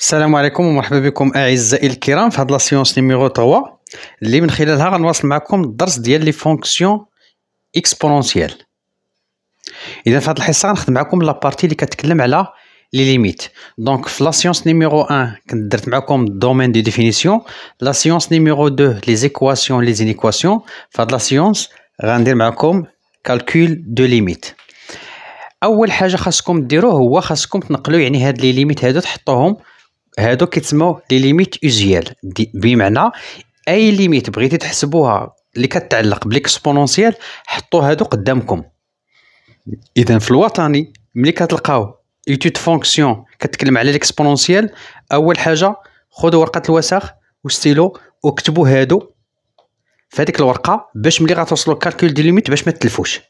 السلام عليكم ومرحبا بكم اعزائي الكرام في هاد لا سيونس نيميرو 3 اللي من خلالها غنواصل معكم الدرس ديال لي فونكسيون اكسبونونسيال اذا في هاد الحصه غنخدم معكم لا بارتي اللي كتكلم على لي ليميت دونك في لا سيونس نيميرو 1 كنت درت معكم الدومين دي ديفينيسيون لا سيونس نيميرو 2 لي زيكواسيون لي زينيكواسيون في هاد لا سيونس غندير معكم كالكول دو ليميت اول حاجه خاصكم ديروه هو خاصكم تنقلوا يعني هاد لي ليميت هادو تحطوهم هادو كيتسموا لي ليميت اوزيال بمعنى اي ليميت بغيتي تحسبوها اللي كتعلق بالاكسبونونسيال حطوا هادو قدامكم اذا في الوطني ملي كتلقاو ايتود فونكسيون كتكلم على الاكسبونونسيال اول حاجه خذوا ورقه الوساخ وستيلو وكتبوا هادو في هذيك الورقه باش ملي غتوصلوا كالكول دي ليميت باش ما تلفوش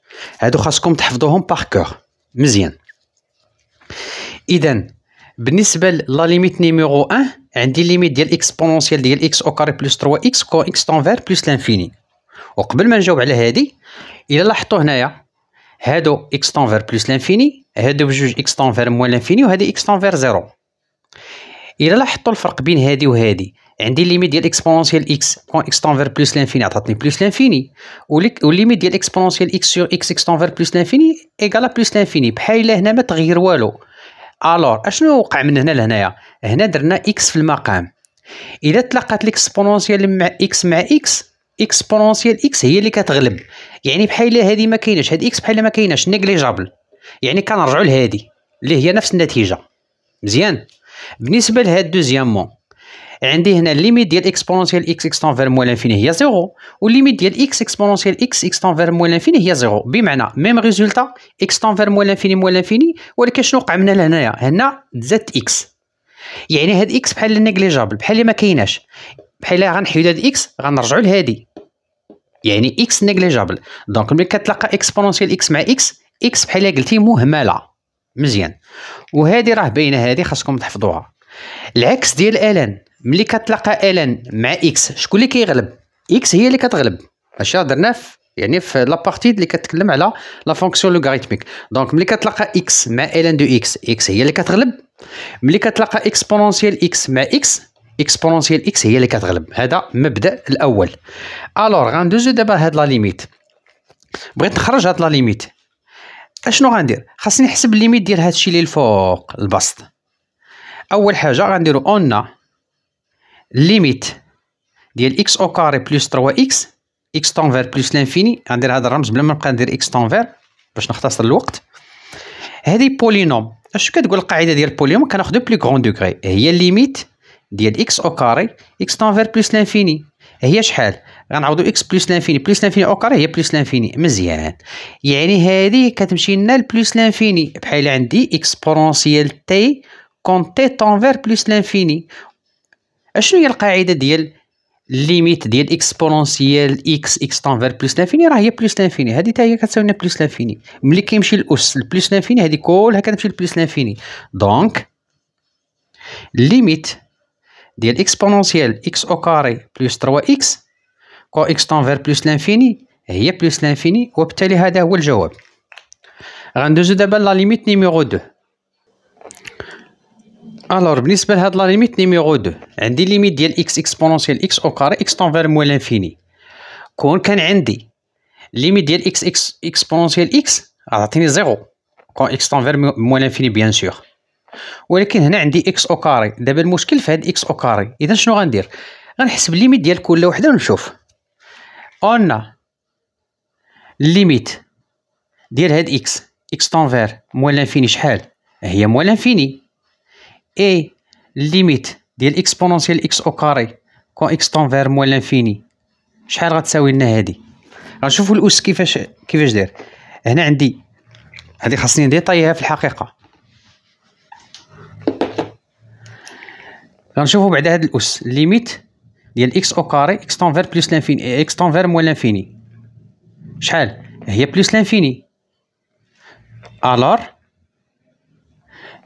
هادو خاصكم تحفظوهم باركور مزيان اذا بالنسبه لا ليميت نيميرو 1 عندي ليميت ديال اكسبونونسيال ديال اكس او كاري بلس 3 اكس كو اكس تانفير بلس لانفيني وقبل ما نجاوب على هذه الا لاحظتوا هنايا هادو اكس تانفير بلس لانفيني هادو بجوج اكس تانفير موان لانفيني وهذه اكس تانفير زيرو الا لاحظتوا الفرق بين هذه وهذه عندي ليميت ديال اكسبونونسيال اكس كون اكس تانفير بلس لانفيني عطاتني بلس لانفيني وليميت ديال اكسبونونسيال اكس سور اكس اكس تانفير بلس لانفيني ايكالا بلس لانفيني بحال هنا ما تغير والو الور اشنو وقع من هنا لهنايا هنا درنا اكس في المقام الا تلاقات ليكسبونونسيال مع اكس مع اكس اكسبونونسيال اكس هي اللي كتغلب يعني بحال هذه ما كايناش هاد اكس بحال ما كايناش نيجليجابل يعني كنرجعوا لهادي اللي هي نفس النتيجه مزيان بالنسبه لهاد دوزيامون عندي هنا ليميت ديال اكسبونونسيال اكس اكس فير موالان انفيني هي زيرو وليميت ديال اكس اكسبونونسيال اكس اكس فير موالان انفيني هي زيرو بمعنى ميم ريزولتا اكس فير موالان انفيني موالان انفيني ولكن شنو وقع من لهنايا هنا زادت اكس يعني هاد اكس بحال نيجليجابل بحال ما كايناش بحال غنحيد هاد اكس غنرجعوا لهادي يعني اكس نيجليجابل دونك ملي كتلقى اكسبونونسيال اكس مع اكس اكس بحال قلتي مهمله مزيان وهذه راه باينه هذه خاصكم تحفظوها العكس ديال الان ملي كتلاقى الان مع اكس شكون اللي كيغلب اكس هي اللي كتغلب هادشي درناه يعني في بارتي اللي كتكلم على لا فونكسيون لوغاريتميك دونك ملي كتلاقى اكس مع الان دو اكس اكس هي اللي كتغلب ملي كتلاقى اكسبونونسيال اكس مع اكس اكسبونونسييل اكس هي اللي كتغلب هذا مبدا الاول الوغ غندوزو دابا هاد لا ليميت بغيت نخرج هاد لا ليميت اشنو غندير خاصني نحسب الليميت ديال هادشي اللي الفوق البسط اول حاجه غنديرو اون ليميت ديال اكس او كاري بلس 3 اكس اكس تونفير بلس لانفيني غندير هذا الرمز بلا ما نبقى ندير اكس تونفير باش نختصر الوقت هذه بولينوم اش كتقول القاعده ديال البولينوم كناخذو بلو كغون دوغري هي ليميت ديال اكس او كاري اكس تونفير بلس لانفيني هي شحال غنعوضو اكس بلس لانفيني بلس لانفيني او كاري هي بلس لانفيني مزيان يعني هذه كتمشي لنا لبلس لانفيني بحال عندي اكسبونسيال تي كون تي بلس لانفيني اشنو هي القاعده ديال ليميت ديال اكسبونونسيال اكس اكس تنفير بلس لانفيني راه هي بلس لانفيني هذه حتى هي كتساوي لنا بلس لانفيني ملي كيمشي الاس البلس لانفيني هذه كلها كتمشي لبلس لانفيني دونك ليميت ديال اكسبونونسيال اكس او كاري بلس 3 اكس كو اكس تنفير بلس لانفيني هي بلس لانفيني وبالتالي هذا هو الجواب غندوزو دابا لا ليميت نيميرو 2 الور بالنسبه لهاد لا ليميت نيميرو 2 عندي ليميت ديال اكس اكسبونونسيال اكس او كاري اكس تنفير موال لانفيني كون كان عندي ليميت ديال اكس اكس اكسبونونسييل اكس غتعطيني زيرو كون اكس تنفير موال لانفيني بيان سور ولكن هنا عندي اكس او كاري دابا المشكل في هاد اكس او كاري اذا شنو غندير غنحسب ليميت ديال كل وحده ونشوف اون ليميت ديال هاد اكس اكس تنفير موال لانفيني شحال هي موال لانفيني اي ليميت ديال اكسبونونسيال اكس او كاري كون اكس طون فير موان لانفيني شحال غتساوي لنا هادي غنشوفو الاس كيفاش كيفاش داير هنا عندي هادي خاصني نديطايها في الحقيقه غنشوفو بعدا هاد الاس ليميت ديال اكس او كاري اكس فير بليس لانفيني اكس فير موان لانفيني شحال هي بليس لانفيني الور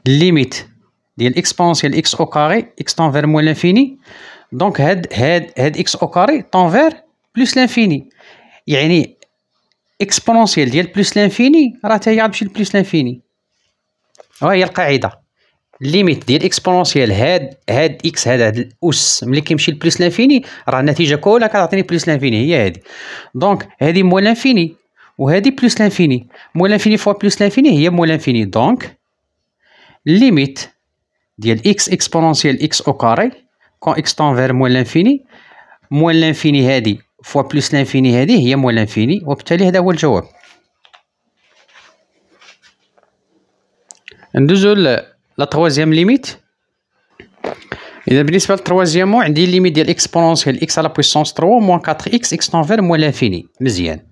ليميت ديال اكسبونسيال اكس او كاري اكس تنفير مو لانفيني دونك هاد هاد هاد اكس او كاري تنفير بلوس لانفيني يعني اكسبونسيال ديال بلوس لانفيني راه تاهي غتمشي لبلوس لانفيني أه، هي القاعده ليميت ديال اكسبونسيال هاد هاد اكس هاد هاد الاس ملي كيمشي لبلوس لانفيني راه النتيجه كلها كتعطيني بلوس لانفيني هي هادي دونك هادي مو لانفيني وهادي بلوس لانفيني مو لانفيني فوا بلوس لانفيني هي مو لانفيني دونك ليميت ديال اكس اكسبونونسيال اكس او كاري كون اكس طون فير موان لانفيني موان لانفيني هادي فوا بلوس لانفيني هادي هي موان لانفيني وبالتالي هذا هو الجواب ندوزو لا تخوازيام ليميت اذا بالنسبه للتروازيام عندي ليميت ديال اكسبونونسيال اكس على بويسونس 3 موان 4 اكس اكس تنفير موان لانفيني مزيان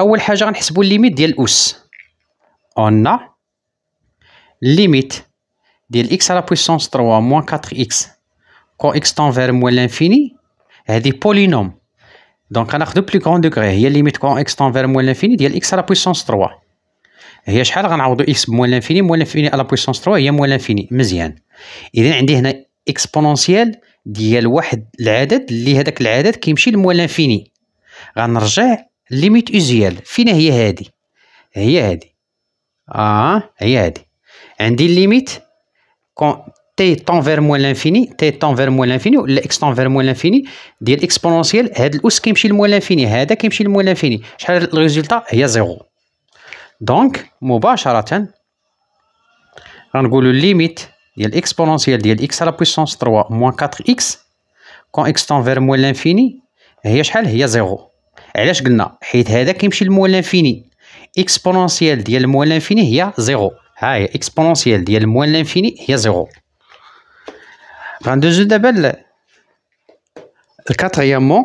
اول حاجه غنحسبو ليميت ديال اوس اون ليميت ديال اكس على بويسونس 3 موان 4 اكس كون اكس طون فير موان لانفيني هادي بولينوم دونك غناخدو بلو كغون دوغري هي ليميت كون اكس طون فير موان لانفيني ديال اكس على بويسونس 3 هي شحال غنعوضو اكس بموان لانفيني موان لانفيني على بويسونس 3 هي موان لانفيني مزيان اذا عندي هنا اكسبونونسيال ديال واحد العدد اللي هذاك العدد كيمشي لموان لانفيني غنرجع ليميت اوزيال فين هي هادي هي هادي اه هي هادي عندي الليميت تي طون فير موان لانفيني تي طون فير موان لانفيني ولا اكس طون فير موان لانفيني ديال اكسبونونسيال هاد الاس كيمشي لموان لانفيني هذا كيمشي لموان لانفيني شحال الريزلتا هي زيرو دونك مباشره غنقولو ليميت ديال اكسبونونسيال ديال اكس على بويسونس 3 موان 4 اكس كون اكس طون فير موان لانفيني هي شحال هي زيرو علاش قلنا حيت هذا كيمشي لموان لانفيني اكسبونونسيال ديال موان لانفيني هي زيرو ها هي اكسبونونسيال ديال موان لانفيني هي زيرو غندوزو دابا ل الكاتريامون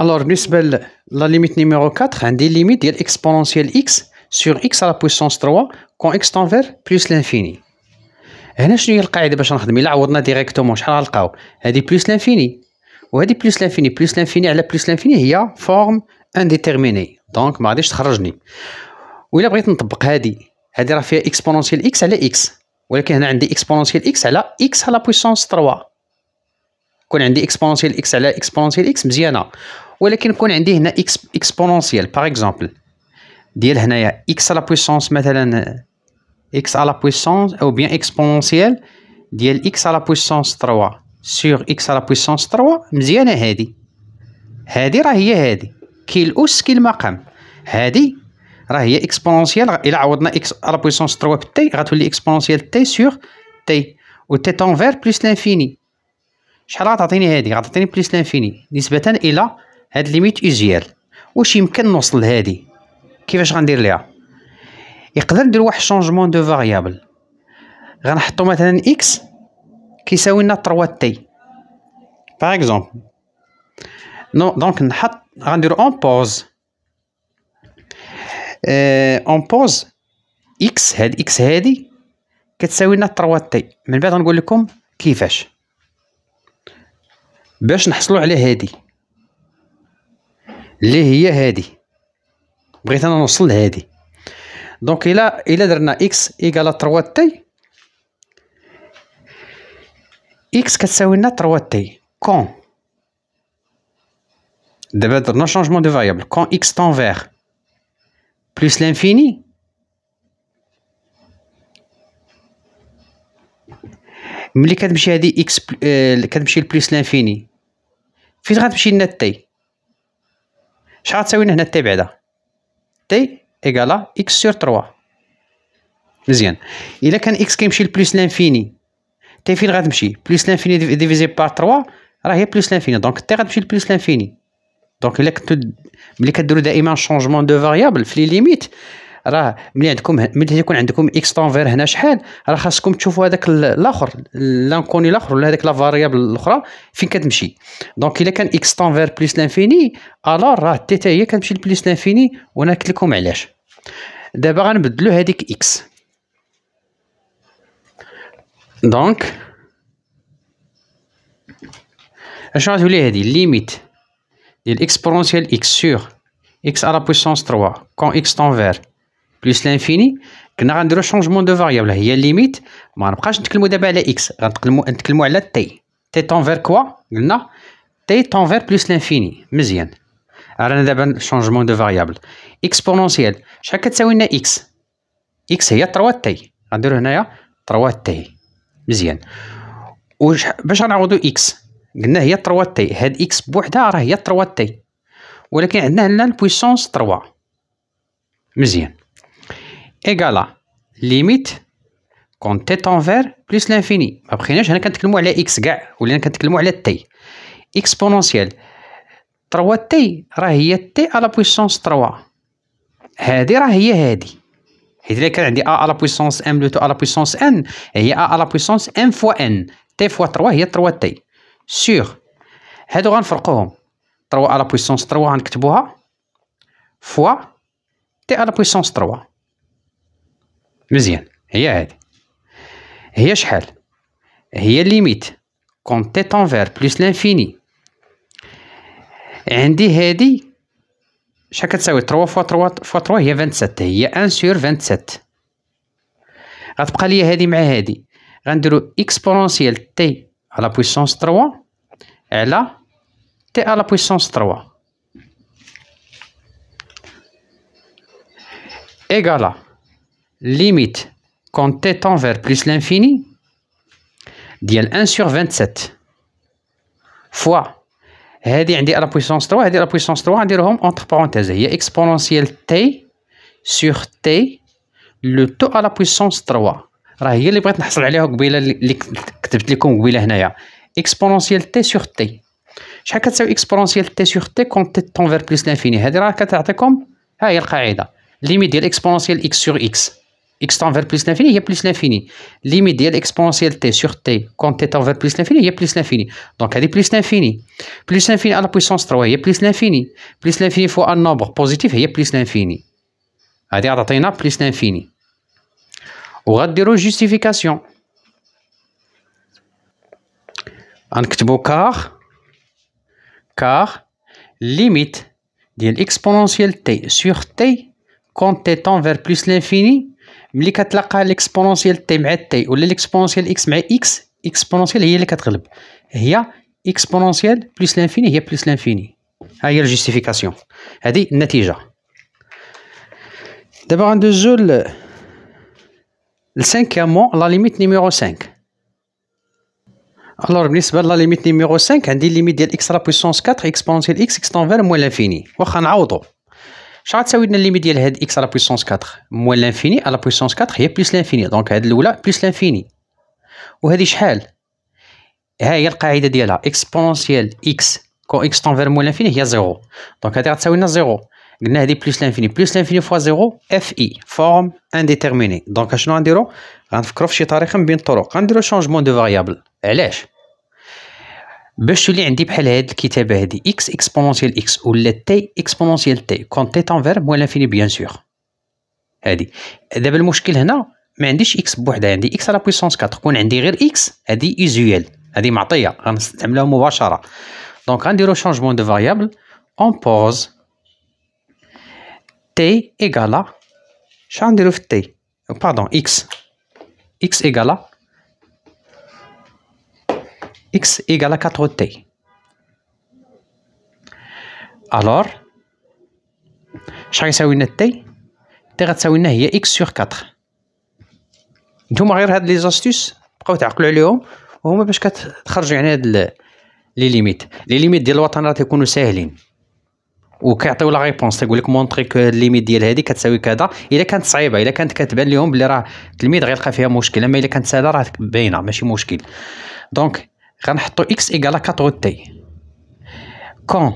الوغ بالنسبه لا ليميت نيميرو 4 عندي ليميت ديال اكسبونونسيال اكس سور اكس على بويسونس تروا كون اكس تنفير بلوس لانفيني هنا شنو هي القاعده باش نخدم الا عوضنا ديريكتومون شحال غنلقاو هادي بلوس لانفيني وهادي بلوس لانفيني بلوس لانفيني على بلوس لانفيني هي فورم انديتيرميني دونك ما غاديش تخرجني وإلا بغيت نطبق هادي هادي راه فيها اكسبونونسيال اكس على اكس ولكن هنا عندي اكسبونونسيال اكس على اكس على بويسونس 3 كون عندي اكسبونونسيال اكس على اكسبونونسيال اكس مزيانه ولكن كون عندي هنا اكس اكسبونونسيال باغ اكزومبل ديال هنايا اكس على بويسونس مثلا اكس على بويسونس او بيان اكسبونونسيال ديال اكس على بويسونس 3 سور اكس على بويسونس 3 مزيانه هادي هادي راه هي هادي كي الاس كي المقام هذه راه هي اكسبونونسيال الا عوضنا اكس على بويسونس 3 تي غتولي اكسبونونسيال تي سور تي و تي تونفير بلس لانفيني شحال غتعطيني هذه غتعطيني بلس لانفيني نسبه الى هاد ليميت ايزيال واش يمكن نوصل لهادي كيفاش غندير ليها يقدر ندير واحد شونجمون دو فاريابل غنحطو مثلا اكس كيساوي لنا 3 تي باغ اكزومبل نو دونك نحط غنديرو اون بوز اون بوز اكس هاد اكس هادي كتساوي لنا 3 تي من بعد غنقول لكم كيفاش باش نحصلوا على هادي اللي هي هادي بغيت انا نوصل لهادي دونك الا الا درنا اكس ايكالا 3 تي اكس كتساوي لنا 3 تي كون un changement de variable. Quand x tend vers plus l'infini, ملي كتمشي هذه اكس كتمشي لبليس لانفيني فين غتمشي لنا تي شحال تساوي لنا هنا تي بعدا تي ايكالا اكس سور 3 مزيان الا كان اكس كيمشي لبليس لانفيني تي فين غتمشي بليس لانفيني ديفيزي بار 3 راه هي بليس لانفيني دونك تي غتمشي لبليس لانفيني دونك الا كنتو ملي كديروا دائما شونجمون دو فاريابل في لي ليميت راه ملي عندكم ملي تيكون عندكم اكس طونفير هنا شحال راه خاصكم تشوفوا هذاك الاخر لانكوني الاخر ولا هذاك لا فاريابل الاخرى فين كتمشي دونك الا كان اكس طونفير بليس لانفيني الور راه تي حتى هي كتمشي لبليس لانفيني وانا قلت لكم علاش دابا غنبدلو هذيك اكس دونك اش غتولي هذه ليميت de l'exponentielle x sur x à la puissance 3 quand x tend vers plus l'infini, nous avons un changement de variable. Il y a une limite, mais on ne peut pas dire de x. On peut dire de t. T tend vers quoi Non. T tend vers plus l'infini. Nous avons on un changement de variable. Exponentielle. Chaque fois que x, x est 3t. Nous avons dire 3t. Nous bien. Et je x. قلنا هي 3 تي هاد اكس بوحدها راه هي 3 تي ولكن عندنا هنا البويسونس 3 مزيان ايغالا ليميت كون تي تونفير بلس لانفيني ما بقيناش هنا كنتكلموا على اكس كاع ولينا كنتكلموا على تي اكسبونونسيال 3 تي راه هي تي على بويسونس 3 هادي راه هي هادي حيت الا كان عندي ا على بويسونس ام لو تو على بويسونس ان هي ا على بويسونس ام فوا ان تي فوا 3 هي 3 تي سيغ هادو غنفرقوهم 3 على بويسونس 3 غنكتبوها فوا تي على بويسونس 3 مزيان هي هادي هي شحال هي ليميت كون تي تنفير بليس لانفيني عندي هادي شحال كتساوي 3 فوا 3 فوا 3 هي 27 هي 1 سور 27 غتبقى ليا هادي مع هادي غنديرو اكسبونونسيال تي à la puissance 3 elle là t à la puissance 3 égale à limite quand t tend vers plus l'infini d'il 1 sur 27 fois est à la puissance 3 est à la puissance 3 entre parenthèses il y a exponentielle t sur t le taux à la puissance 3 راه هي اللي بغيت نحصل عليها قبيله اللي كتبت لكم قبيله هنايا اكسبونونسيال تي سور تي شحال كتساوي اكسبونونسيال تي سور تي كون تي طون فير بلس لانفيني هذه راه كتعطيكم ها هي القاعده ليميت ديال اكسبونونسيال اكس سور اكس اكس طون فير بلس لانفيني هي بلس لانفيني ليميت ديال اكسبونونسيال تي سور تي كون تي طون فير بلس لانفيني هي بلس لانفيني دونك هذه بلس لانفيني بلس لانفيني على بويسونس 3 هي بلس لانفيني بلس لانفيني فوا ان نومبر بوزيتيف هي بلس لانفيني هذه غتعطينا بلس لانفيني On va dire justification On va car car Limite de l'exponentielle t sur t quand t tend vers plus l'infini quand on l'exponentielle t t ou l'exponentielle x exponentielle x l'exponentielle est la exponentielle plus l'infini et plus l'infini Ailleurs ah, justification C'est dit conclusion D'abord on a le cinquième Cinquièmement, la limite numéro 5. Alors, la limite numéro 5, c'est la limite de x à la puissance 4 et exponentielle x extend vers moins l'infini. C'est ce que je veux dire. La limite de x à la puissance 4 moins l'infini, à la puissance 4, il y plus l'infini. Donc, c'est ce que je veux dire. Et c'est ce que je veux dire. Exponentielle x quand x tend vers moins l'infini, il y a 0. Donc, c'est ce que je veux قلنا هذه بلس لانفيني بلس لانفيني فوا زيرو اف اي فورم انديتيرميني دونك اشنو غنديرو غنفكرو شي طريقه من بين الطرق غنديرو شونجمون دو فاريابل علاش باش تولي عندي بحال هاد الكتابه هادي اكس اكسبونونسيال اكس ولا تي اكسبونونسيال تي كون تي فيرب ولا لانفيني بيان سور هادي دابا المشكل هنا ما عنديش اكس بوحدها عندي اكس على بويسونس 4 كون عندي غير اكس هادي ايزويال هادي معطيه غنستعملها مباشره دونك غنديرو شونجمون دو فاريابل اون بوز تي إيكالا شحال نديرو في تي باردون إكس إكس إيكالا إكس إيكالا كاتغو تي ألور شحال يساوي لنا تي تي غتساوي لنا هي إكس سوغ كاتغ نتوما غير هاد لي زاستيس بقاو تعقلو عليهم وهما باش كتخرجو يعني هاد لي ليميت لي ليميت ديال الوطن راه تيكونو ساهلين وكيعطيو لا ريبونس تيقول لك هاد ليميت ديال هذه كتساوي كذا الا كانت صعيبه الا كانت كتبان لهم بلي راه التلميذ غيلقى فيها مشكل اما الا كانت سهله راه باينه ماشي مشكل دونك غنحطو اكس ايكالا 4 تي كون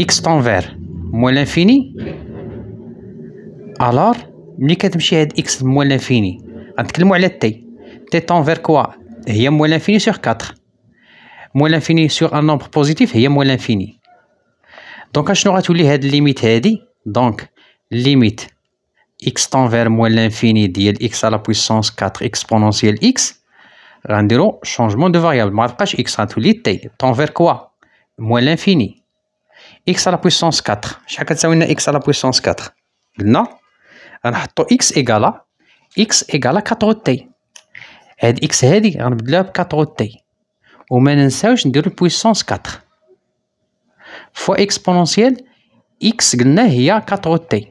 اكس تنفير موان لانفيني الور ملي كتمشي هاد اكس موان لانفيني غنتكلمو على تي تي تنفير كوا هي موان لانفيني سيغ 4 moins l'infini sur un nombre positif a moins l'infini Donc, a اشنو غتولي هاد limite, limite, donc, limite x tend vers moins l'infini ديال x à la puissance 4 exponentielle x un changement de variable ما تبقاش x غتولي t tend vers quoi moins l'infini x à la puissance 4 شحال كتساوي لنا x à la puissance 4 قلنا غنحطو x égale x égale 4 t Et x هادي غنبدلها 4 t ou menen saouj n'y a 4. Fois exponentielle, x gne y 4t.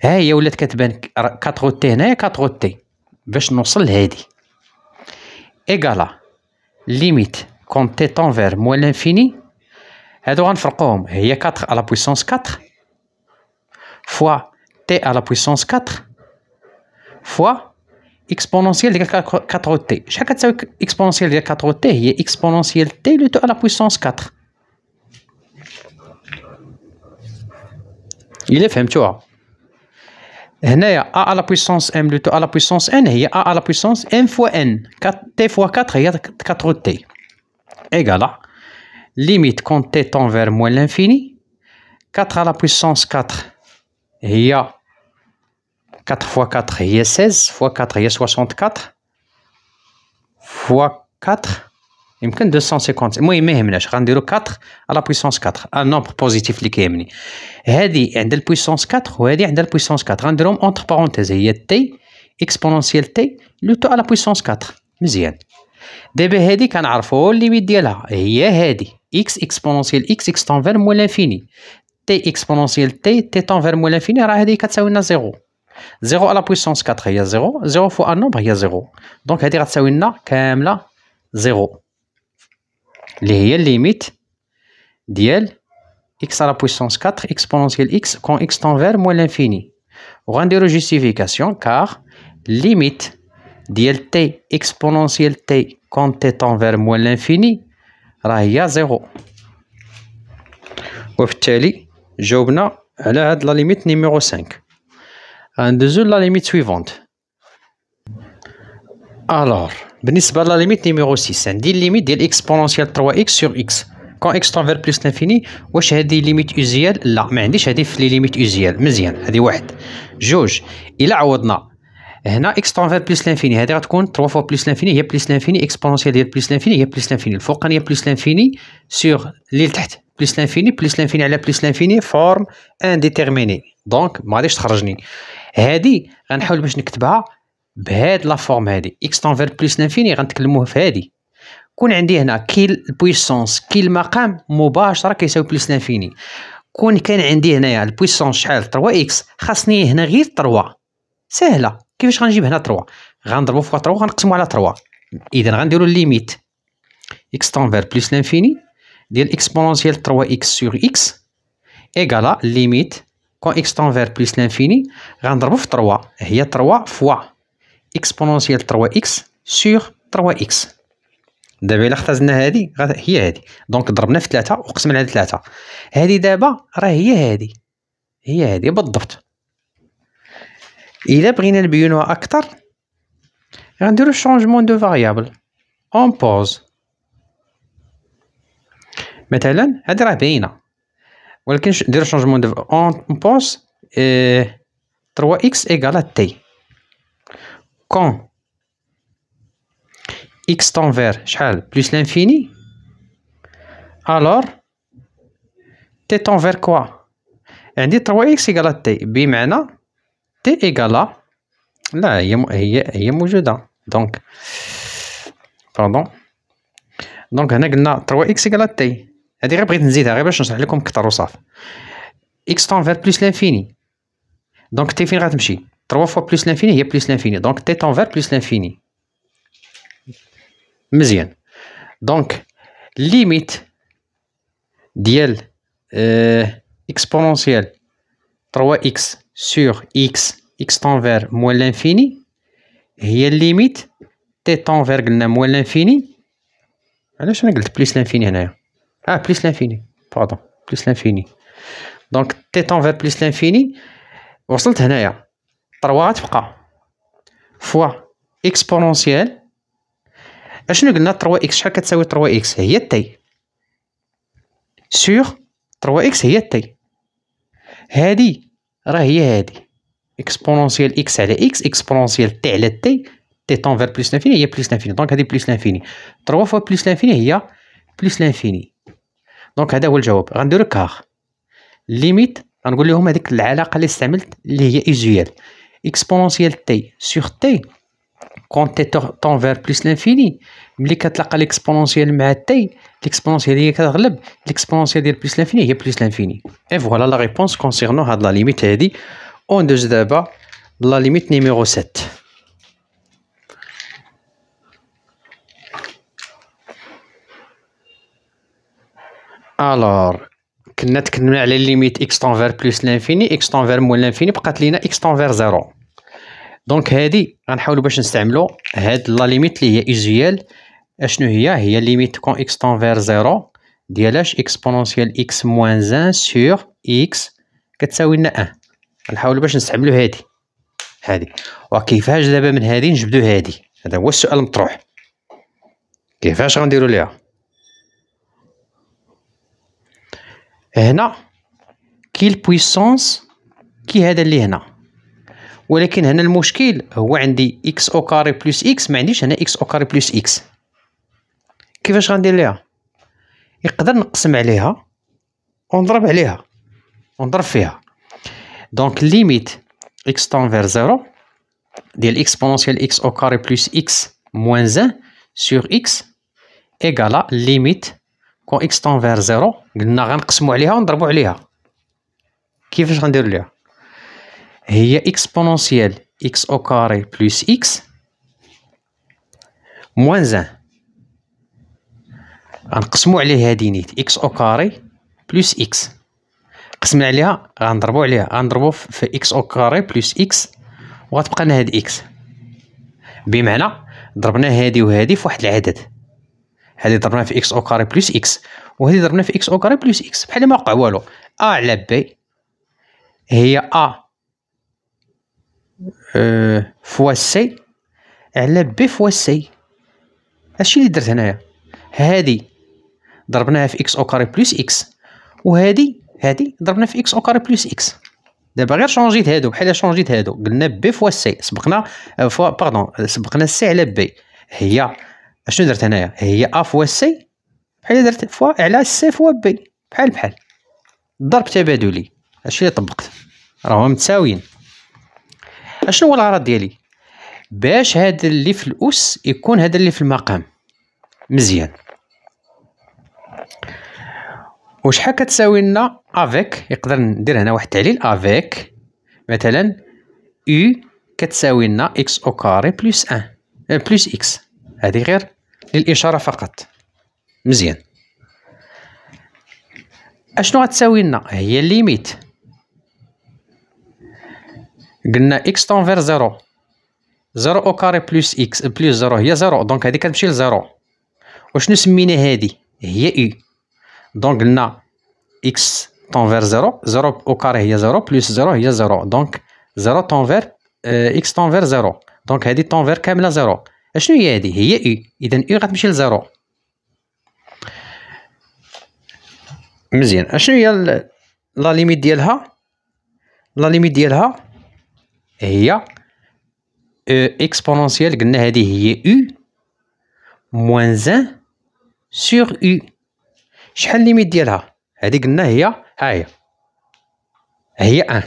Eh, y a 4t n'y a 4t. Besche non seul hédi. Eh, Égala, limite quand t'envers moins l'infini, et eh, douan frkom, y a 4 à la puissance 4. Fois t à la puissance 4. Fois exponentielle de 4t. Chaque exponentielle de 4t, il y a exponentielle t le à la puissance 4. Il est fait, tu vois. a à la puissance m le tout à la puissance n, il y a a à la puissance m fois n. t fois 4, il y a 4t. Égal à limite quand t tend vers moins l'infini. 4 à la puissance 4, il y a 4 fois 4 هي 16 fois 4 هي 64 fois 4 يمكن 250 المهم ما يهمناش غنديرو 4 على بويسونس 4 ان نومبر بوزيتيف اللي كيهمني هادي عندها البويسونس 4 وهادي عندها البويسونس 4 غنديرهم اونتر بارونتيز هي تي اكسبونونسيال تي لو تو على بويسونس 4 مزيان دابا هادي كنعرفو الليميت ديالها هي هادي اكس اكسبونونسيال اكس اكس طون فير مو لانفيني تي اكسبونونسيال تي تي طون فير مو لانفيني راه هادي كتساوي لنا زيرو 0 à la puissance 4 est 0 0 fois un nombre est 0 Donc il y a 0 اللي هي limite x à la puissance 4 exponentielle x quand x tend vers moins l'infini la justification car limite de t exponentielle t quand t tend vers moins l'infini y 0 Et جاوبنا على هاد 5 غندوزو لا ليميت سويفونت الوغ بالنسبه لا ليميت نيميرو 6 عندي ليميت ديال اكسبونونسيال 3 اكس سور اكس كون اكس تنفير بلس لانفيني واش هادي ليميت اوزيال لا ما عنديش هادي في لي ليميت اوزيال مزيان هادي واحد جوج الا عوضنا هنا اكس تنفير بلس لانفيني هادي غتكون 3 فوا بلس لانفيني هي بلس لانفيني اكسبونونسيال ديال بلس لانفيني هي بلس لانفيني الفوقانيه بلس لانفيني سور اللي لتحت بلس لانفيني بلس لانفيني على بلس لانفيني فورم انديتيرميني دونك ما غاديش تخرجني هادي غنحاول باش نكتبها بهاد لا فورم هادي اكس تنفير بلس لانفيني غنتكلموه في هادي كون عندي هنا كيل البويسونس كيل مقام مباشره كيساوي بلس لانفيني كون كان عندي هنايا البويسونس شحال 3 اكس خاصني هنا غير 3 سهله كيفاش غنجيب هنا 3 غنضربو فوا 3 غنقسمو على 3 اذا غنديرو ليميت اكس تنفير بلس لانفيني ديال اكسبونونسيال 3 اكس سور اكس ايكالا ليميت كون اكس تنفير بليس لانفيني غنضربو في 3 هي 3 فوا اكسبونونسيال 3 اكس سور 3 اكس دابا الا اختزلنا هادي هي هادي دونك ضربنا في 3 وقسمنا على 3 هادي دابا راه هي هادي هي هادي بالضبط الا بغينا نبينوها اكثر غنديرو شونجمون دو فاريابل اون بوز مثلا هادي راه باينه On pense 3x égale à t. Quand x tend vers plus l'infini, alors t tend vers quoi On dit 3x égale à t. Bimena, t égale à... Là, il est moyen. Donc, pardon. Donc, on a 3x égale à t. هذه غير بغيت نزيدها غير باش نشرح لكم اكثر وصافي اكس تنفير بلس لانفيني دونك تي فين غتمشي 3 فوا بلس لانفيني هي بلس لانفيني دونك تي تنفير بلس لانفيني مزيان دونك ليميت ديال اكسبونونسيال 3 اكس سور اكس اكس فير موان لانفيني هي ليميت تي فير قلنا موان لانفيني علاش انا قلت بلس لانفيني هنايا Ah, plus l'infini. Pardon. Plus l'infini. Donc, تيتون vers plus l'infini. وصلت هنايا. 3 غتبقى. فوا اكسبونونسيال. اشنو قلنا 3 اكس شحال كتساوي 3 اكس هي تي سيغ 3 اكس هي تي هادي راه هي هادي اكسبونونسيال اكس على اكس اكسبونونسيال تي على تي تي طون فير بليس لانفيني هي بليس لانفيني دونك هادي بليس لانفيني 3 فوا بليس لانفيني هي بليس لانفيني دونك هذا هو الجواب غنديرو كار ليميت غنقول لهم هذيك العلاقه اللي استعملت اللي هي ايزويال اكسبونونسيال تي سور تي كون تي تون فير بليس لانفيني ملي كتلقى ليكسبونونسيال مع تي ليكسبونونسيال هي كتغلب ليكسبونونسيال ديال بليس لانفيني هي بليس لانفيني اي فوالا لا ريبونس كونسيرنو هاد لا ليميت هادي اوندوز دابا لا ليميت نيميرو 7 الور كنا تكلمنا على ليميت اكس طونفير بلس لانفيني اكس طونفير مول لانفيني بقات لينا اكس طونفير زيرو دونك هادي غنحاولوا باش نستعملوا هاد لا ليميت اللي هي ايجيال اشنو هي هي ليميت كون اكس طونفير زيرو ديالاش اكسبونونسيال اكس موان زان سور اكس كتساوي لنا 1 غنحاولوا باش نستعملوا هادي هادي وكيفاش دابا من هادي نجبدو هادي هذا هو السؤال المطروح كيفاش غنديروا ليها هنا كي البويسونس كي هذا اللي هنا ولكن هنا المشكل هو عندي اكس او كاري بلس اكس ما عنديش هنا اكس او كاري بلس اكس كيفاش غندير ليها يقدر نقسم عليها ونضرب عليها ونضرب فيها دونك ليميت اكس فير زيرو ديال اكسبونونسيال اكس او كاري بلس اكس موان زان سور اكس ايكالا ليميت كون اكس تنفير زيرو قلنا غنقسمو عليها ونضربو عليها كيفاش غنديرو ليها هي اكسبونونسيال اكس او كاري بلوس اكس موان زان غنقسمو عليها هادي نيت اكس او كاري بلوس اكس قسمنا عليها غنضربو عليها غنضربو في اكس او كاري بلوس اكس وغتبقى لنا هاد اكس بمعنى ضربنا هادي وهادي في واحد العدد هذه ضربناها في اكس او كاري بلس اكس وهذه ضربناها في اكس او كاري بلس اكس بحال ما وقع والو ا على بي هي ا أه فوا سي على بي فوا سي هادشي اللي درت هنايا هادي ضربناها في اكس او كاري بلس اكس وهادي هادي ضربنا في اكس او كاري بلس اكس دابا غير شونجيت هادو بحال شونجيت هادو قلنا بي فوا سي سبقنا فوا آه، باردون سبقنا سي على بي هي اشنو درت هنايا هي ا فوا سي بحال درت فوا على سي فوا بي بحال بحال ضرب تبادلي هادشي اللي طبقت راهو متساويين اشنو هو الغرض ديالي باش هاد اللي في الاس يكون هذا اللي في المقام مزيان وشحال كتساوي لنا افيك يقدر ندير هنا واحد التعليل افيك مثلا او كتساوي لنا اكس او كاري بلس ان بلس اكس هذه غير للاشاره فقط مزيان اشنو غتساوي لنا هي الليميت قلنا اكس تنفير زيرو زيرو او كاري بلس اكس بلس زيرو هي زيرو دونك هادي كتمشي لزيرو وشنو سمينا هادي هي اي دونك قلنا اكس تنفير زيرو زيرو او كاري هي زيرو بلس زيرو هي زيرو دونك زيرو تنفير اكس euh, تنفير زيرو دونك هادي تنفير كامله زيرو اشنو هي هذه هي اي اذا اي غتمشي لزيرو مزيان اشنو هي لا ليميت ديالها لا ليميت ديالها هي اكسبونونسيال قلنا هذه هي او موان زان سور او شحال ليميت ديالها هذه قلنا هي ها هي هي 1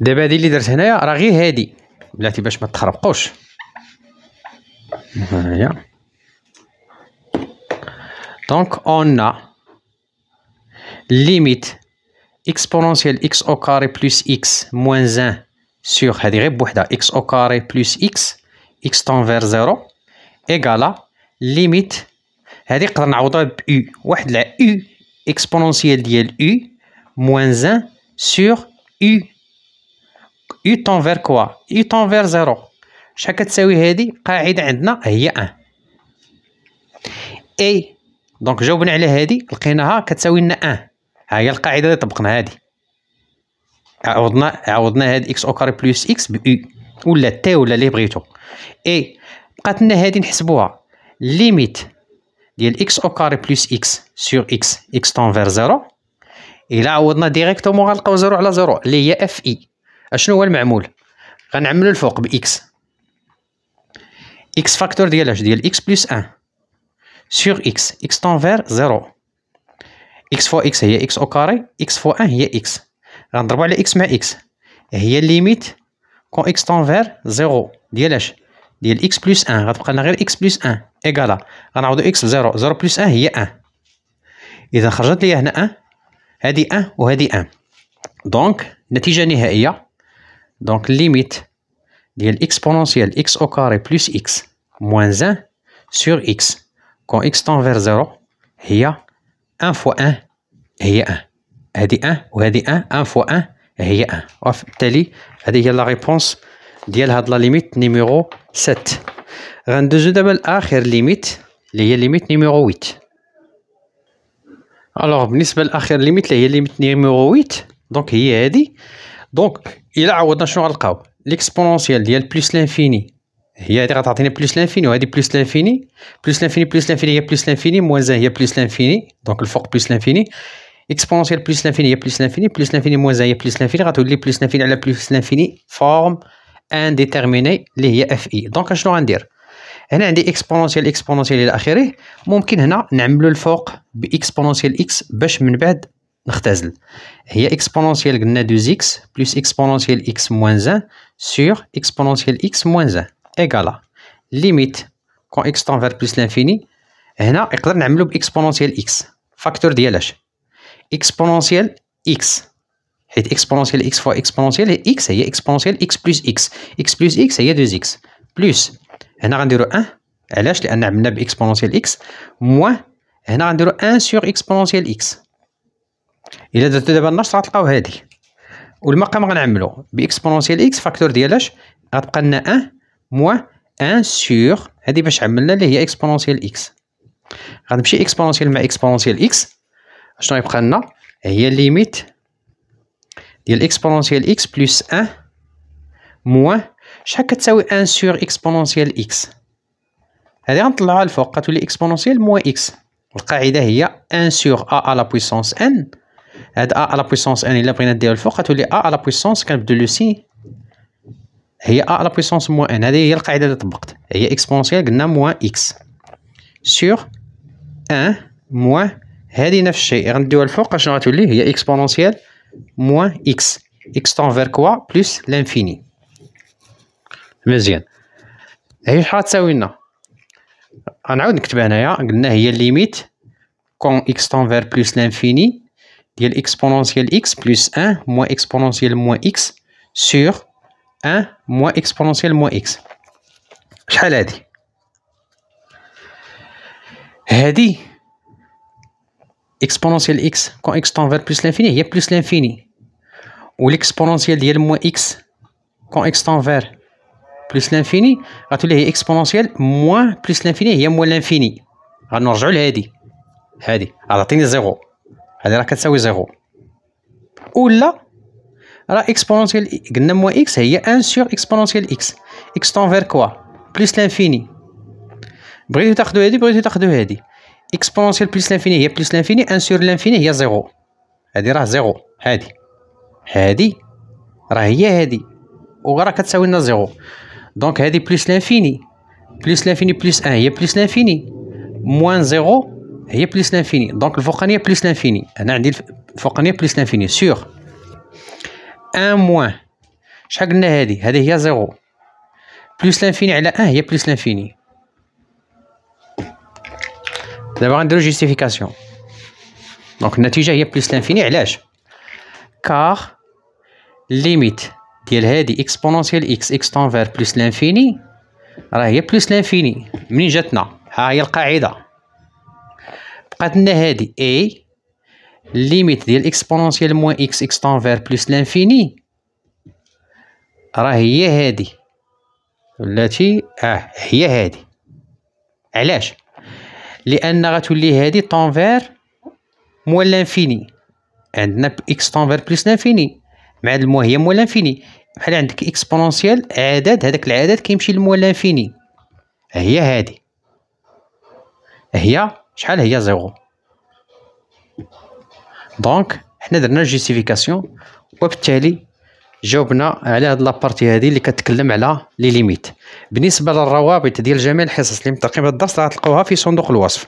دابا هادي اللي درت هنايا راه غير هادي بلاتي باش ما تخربقوش هي دونك اون ليميت اكسبونونسيال اكس او كاري بلس اكس موان زان سيغ هادي غير بوحدها اكس او كاري بلس اكس اكس تنفير زيرو ايكالا ليميت هادي نقدر نعوضها ب او واحد لا او اكسبونونسيال ديال او موان زان سيغ او U tend vers quoi U tend vers 0 شحال كتساوي هادي قاعده عندنا هي أن اي دونك جاوبنا على هادي لقيناها كتساوي لنا أن ها هي القاعده اللي طبقنا هادي عوضنا عوضنا هاد اكس او كاري بلوس اكس بي او ولا تي ولا اللي بغيتو اي بقات لنا هادي نحسبوها ليميت ديال اكس او كاري بلوس اكس سور اكس اكس طون فير زيرو الا عوضنا ديريكتومون غنلقاو زيرو على زيرو اللي هي اف اي e. اشنو هو المعمول غنعملو الفوق باكس اكس فاكتور ديال اش ديال اكس بلس 1 سيغ اكس اكس تنفير زيرو اكس فوا اكس هي اكس او كاري اكس فوا 1 هي اكس غنضربو على اكس مع اكس هي ليميت كون اكس تنفير زيرو ديال اش ديال اكس بلس 1 غتبقى لنا غير اكس بلس 1 ايكالا غنعوضو اكس بزيرو زيرو بلس 1 هي 1 اذا خرجت ليا هنا 1 هادي 1 وهادي 1 دونك نتيجه نهائيه Donc limite de l'exponentielle x au carré plus x moins 1 sur x quand x tend vers 0, il y a 1 fois 1, il y a 1. Elle 1 ou 1, 1 fois 1, il y a 1. Elle dit la réponse de la limite numéro 7. Rendez-vous de la limite, il y a limite numéro 8. Alors, la limite, il y a limite numéro 8. Donc, il y a dit. Donc, الا عوضنا شنو غنلقاو ليكسبونونسيال ديال بلس لانفيني هي هادي غتعطينا بلس لانفيني وهادي بلس لانفيني بلس لانفيني بلس لانفيني هي بلس لانفيني موانزا هي بلس لانفيني دونك الفوق بلس لانفيني اكسبونونسيال بلس لانفيني هي بلس لانفيني بلس لانفيني موانزا هي بلس لانفيني غتولي بلس لانفيني على بلس لانفيني فورم ان ديتيرميني اللي هي اف اي دونك شنو غندير هنا عندي اكسبونونسيال اكسبونونسيال الى اخره ممكن هنا نعملو الفوق باكسبونونسيال اكس باش من بعد نختزل هي اكسبونونسيال قلنا 2 اكس بلس اكسبونونسيال اكس موان زان سور اكسبونونسيال اكس موان زان ايكالا ليميت كون اكس تنفير بلس لانفيني هنا نقدر نعملو باكسبونونسيال اكس فاكتور ديال اش اكسبونونسيال اكس حيت اكسبونونسيال اكس فوا اكسبونونسيال اكس هي اكسبونونسيال اكس بلس اكس اكس بلس اكس هي 2 اكس بلس هنا غنديرو 1 علاش لان عملنا باكسبونونسيال اكس موان هنا غنديرو ان سور اكسبونونسيال اكس الا درتو دابا النشط غتلقاو هادي والمقام غنعملو باكسبونونسيال اكس فاكتور ديال اش غتبقى لنا 1 موان 1 سور هادي باش عملنا اللي هي اكسبونونسيال اكس غنمشي اكسبونونسيال مع اكسبونونسيال اكس شنو غيبقى لنا هي ليميت ديال اكسبونونسيال اكس بلس 1 موان شحال كتساوي 1 سور اكسبونونسيال اكس هادي غنطلعها الفوق غتولي اكسبونونسيال موان اكس القاعده هي 1 سور ا على بويسونس ان هاد ا على بويسونس ان الا بغينا نديرو الفوق غتولي ا على بويسونس كنبدلو لو سي هي ا على بويسونس موان ان هذه هي القاعده اللي طبقت هي اكسبونسيال قلنا موان اكس سور ان موان هذه نفس الشيء غنديوها الفوق شنو غتولي هي اكسبونسيال موان اكس اكس فير كوا بلس لانفيني مزيان هي شحال تساوي لنا غنعاود نكتبها هنايا قلنا هي ليميت كون اكس فير بلس لانفيني a x plus 1 moins exponentielle moins x sur 1 moins exponentielle moins x شحال dit exponentielle x quand x tend vers plus l'infini a plus l'infini ou l'exponentielle diel moins x quand x tend vers plus l'infini tous les moins plus l'infini a moins l'infini غنرجعو à la غتعطيني 0 هذه راه كتساوي زيرو ولا راه اكسبونونسيال قلنا موا اكس هي ان سور اكسبونونسيال اكس اكس تنفير كوا بليس لانفيني بغيتو تاخدو هادي بغيتو تاخدو هادي اكسبونونسيال بليس لانفيني هي بليس لانفيني ان سور لانفيني هي زيرو هادي راه زيرو هادي هادي راه هي هادي وراه كتساوي لنا زيرو دونك هادي بليس لانفيني بليس لانفيني بليس ان هي بليس لانفيني موان زيرو هي بليس لانفيني دونك الفوقانيه بليس لانفيني انا عندي الفوقانيه بليس لانفيني سيغ ان موان شحال قلنا هادي هادي هي زيرو بليس لانفيني على ان هي بليس لانفيني دابا غنديرو جيستيفيكاسيون دونك النتيجه هي بليس لانفيني علاش كار ليميت ديال هادي اكسبونونسيال اكس اكس تنفير بليس لانفيني راه هي بليس لانفيني منين جاتنا ها هي القاعده بقات لنا هادي اي ليميت ديال اكسبونونسيال موان اكس اكس فير بلوس لانفيني راه هي هادي ولاتي اه هي هادي علاش لان غتولي هادي فير موان لانفيني عندنا اكس فير بلوس لانفيني مع الموان هي موان لانفيني بحال عندك اكسبونونسيال عدد هذاك العدد كيمشي لموان لانفيني هي هادي هي شحال هي زيرو دونك حنا درنا جيستيفيكاسيون وبالتالي جاوبنا على هاد لابارتي هادي اللي كتكلم على لي ليميت بالنسبه للروابط ديال جميع الحصص اللي متقيم الدرس راه تلقاوها في صندوق الوصف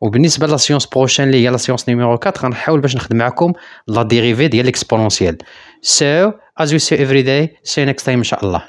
وبالنسبه لاسيونس بروشين اللي هي لا سيونس نيميرو 4 غنحاول باش نخدم معكم لا ديريفي ديال الاكسبونونسيال سو از وي سي افري داي سي نيكست تايم ان شاء الله